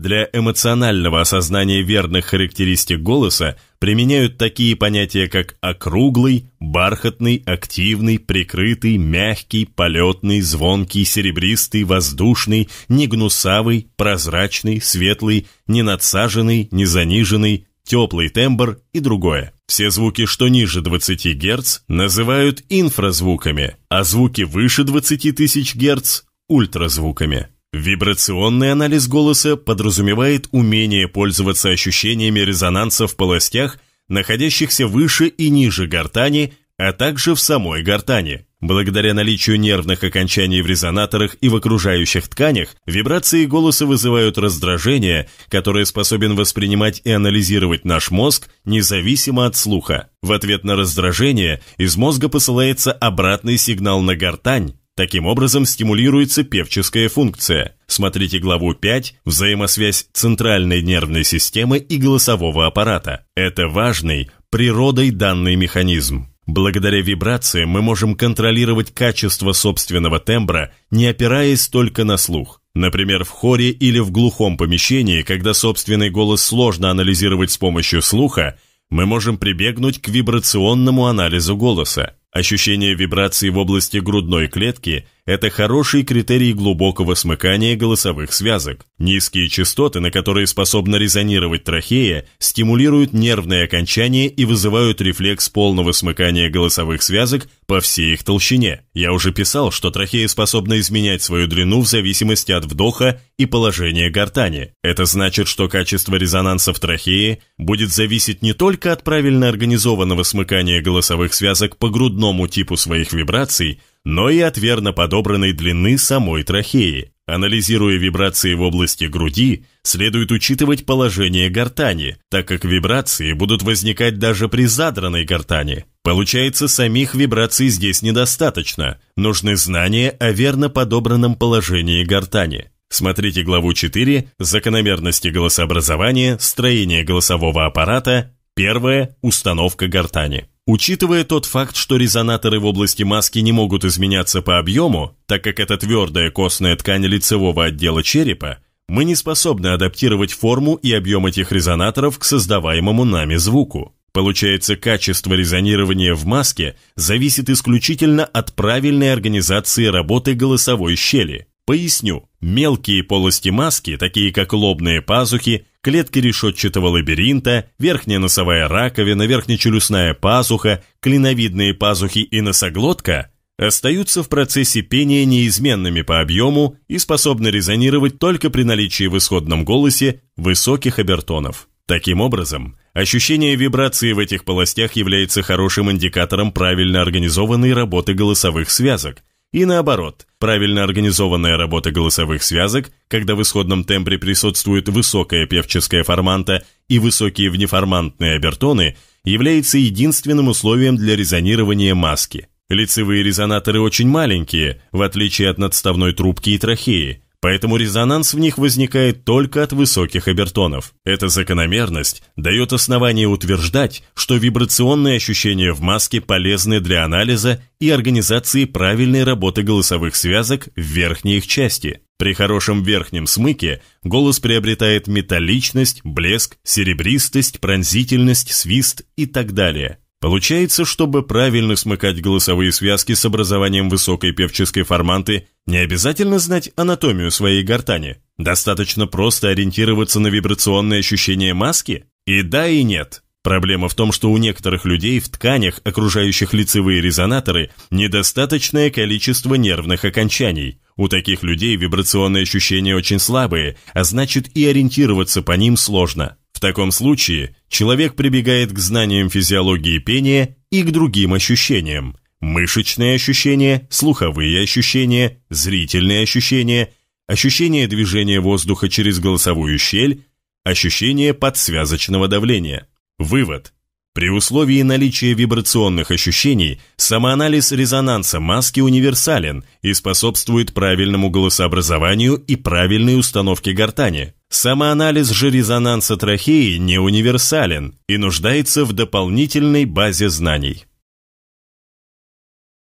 Для эмоционального осознания верных характеристик голоса применяют такие понятия, как округлый, бархатный, активный, прикрытый, мягкий, полетный, звонкий, серебристый, воздушный, негнусавый, прозрачный, светлый, ненадсаженный, незаниженный, теплый тембр и другое. Все звуки, что ниже 20 Гц, называют инфразвуками, а звуки выше 20 тысяч Гц – ультразвуками. Вибрационный анализ голоса подразумевает умение пользоваться ощущениями резонанса в полостях, находящихся выше и ниже гортани, а также в самой гортани. Благодаря наличию нервных окончаний в резонаторах и в окружающих тканях, вибрации голоса вызывают раздражение, которое способен воспринимать и анализировать наш мозг независимо от слуха. В ответ на раздражение из мозга посылается обратный сигнал на гортань, Таким образом стимулируется певческая функция. Смотрите главу 5 «Взаимосвязь центральной нервной системы и голосового аппарата». Это важный, природой данный механизм. Благодаря вибрации мы можем контролировать качество собственного тембра, не опираясь только на слух. Например, в хоре или в глухом помещении, когда собственный голос сложно анализировать с помощью слуха, мы можем прибегнуть к вибрационному анализу голоса. Ощущение вибрации в области грудной клетки – это хороший критерий глубокого смыкания голосовых связок. Низкие частоты, на которые способна резонировать трахея, стимулируют нервные окончания и вызывают рефлекс полного смыкания голосовых связок по всей их толщине. Я уже писал, что трахея способна изменять свою длину в зависимости от вдоха и положения гортани. Это значит, что качество резонанса в трахее будет зависеть не только от правильно организованного смыкания голосовых связок по грудному типу своих вибраций, но и от верно подобранной длины самой трахеи. Анализируя вибрации в области груди, следует учитывать положение гортани, так как вибрации будут возникать даже при задранной гортани. Получается, самих вибраций здесь недостаточно, нужны знания о верно подобранном положении гортани. Смотрите главу 4 «Закономерности голосообразования, строение голосового аппарата, первая установка гортани». Учитывая тот факт, что резонаторы в области маски не могут изменяться по объему, так как это твердая костная ткань лицевого отдела черепа, мы не способны адаптировать форму и объем этих резонаторов к создаваемому нами звуку. Получается, качество резонирования в маске зависит исключительно от правильной организации работы голосовой щели. Поясню. Мелкие полости маски, такие как лобные пазухи, клетки решетчатого лабиринта, верхняя носовая раковина, верхнечелюстная пазуха, клиновидные пазухи и носоглотка, остаются в процессе пения неизменными по объему и способны резонировать только при наличии в исходном голосе высоких обертонов. Таким образом, ощущение вибрации в этих полостях является хорошим индикатором правильно организованной работы голосовых связок, и наоборот, правильно организованная работа голосовых связок, когда в исходном тембре присутствует высокая певческая форманта и высокие внеформантные обертоны, является единственным условием для резонирования маски. Лицевые резонаторы очень маленькие, в отличие от надставной трубки и трахеи, поэтому резонанс в них возникает только от высоких обертонов. Эта закономерность дает основание утверждать, что вибрационные ощущения в маске полезны для анализа и организации правильной работы голосовых связок в верхней их части. При хорошем верхнем смыке голос приобретает металличность, блеск, серебристость, пронзительность, свист и так далее. Получается, чтобы правильно смыкать голосовые связки с образованием высокой певческой форманты, не обязательно знать анатомию своей гортани. Достаточно просто ориентироваться на вибрационные ощущения маски? И да, и нет. Проблема в том, что у некоторых людей в тканях, окружающих лицевые резонаторы, недостаточное количество нервных окончаний. У таких людей вибрационные ощущения очень слабые, а значит и ориентироваться по ним сложно. В таком случае человек прибегает к знаниям физиологии пения и к другим ощущениям. Мышечные ощущения, слуховые ощущения, зрительные ощущения, ощущение движения воздуха через голосовую щель, ощущение подсвязочного давления. Вывод. При условии наличия вибрационных ощущений самоанализ резонанса маски универсален и способствует правильному голосообразованию и правильной установке гортани – Самоанализ же резонанса трахеи не универсален и нуждается в дополнительной базе знаний.